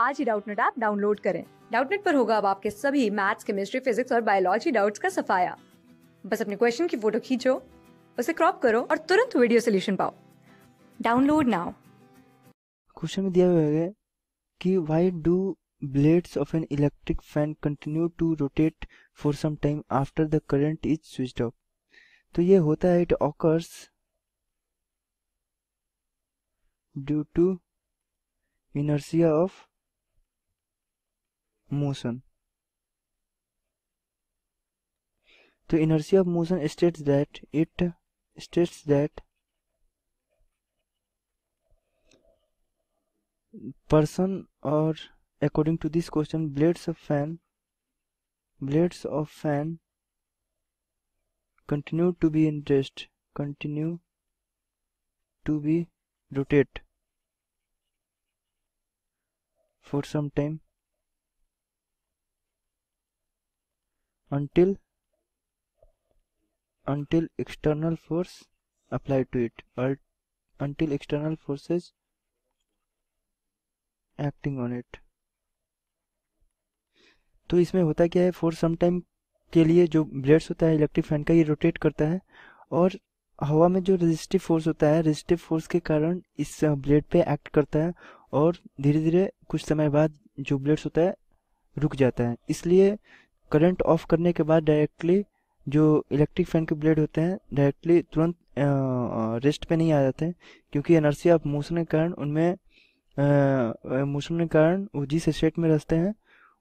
आज ही Doubtnut app download करें डाउटनेट पर होगा अब आपके सभी मैथ्स केमिस्ट्री फिजिक्स और बायोलॉजी डाउट्स का सफाया बस अपने क्वेश्चन की फोटो खींचो उसे क्रॉप करो और तुरंत वीडियो सोल्यूशन पाओ डाउनलोड नाउ क्वेश्चन में दिया हुआ है कि why do blades of an electric fan continue to rotate for some time after the current is switched off तो ये होता है it occurs due to inertia of motion. The inertia of motion states that it states that person or according to this question blades of fan blades of fan continue to be in rest continue to be rotate for some time until until external force applied to it or until external forces acting on it तो इसमें होता क्या है for some time के लिए जो blades होता है इलेक्ट्रिक फैन का ये रोटेट करता है और हवा में जो रेजिस्टिव फोर्स होता है रेजिस्टिव फोर्स के कारण इस ब्लेड पे एक्ट करता है और धीरे धीरे कुछ समय बाद जो ब्लेड्स होता है रुक जाता है इसलिए करंट ऑफ करने के बाद डायरेक्टली जो इलेक्ट्रिक फैन के ब्लेड होते हैं डायरेक्टली तुरंत रेस्ट पे नहीं आ जाते हैं क्योंकि एनर्सी ऑफ मोशन के कारण उनमें मोशन के कारण वो जिस स्टेट में रहते हैं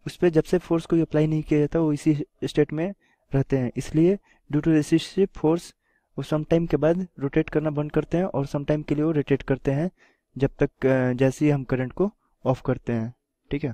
उस पर जब से फोर्स कोई अप्लाई नहीं किया जाता वो इसी स्टेट में रहते हैं इसलिए ड्यू टू रेसिस्टिव फोर्स वो सम टाइम के बाद रोटेट करना बंद करते हैं और सम टाइम के लिए वो रोटेट करते हैं जब तक जैसे ही हम करंट को ऑफ करते हैं ठीक है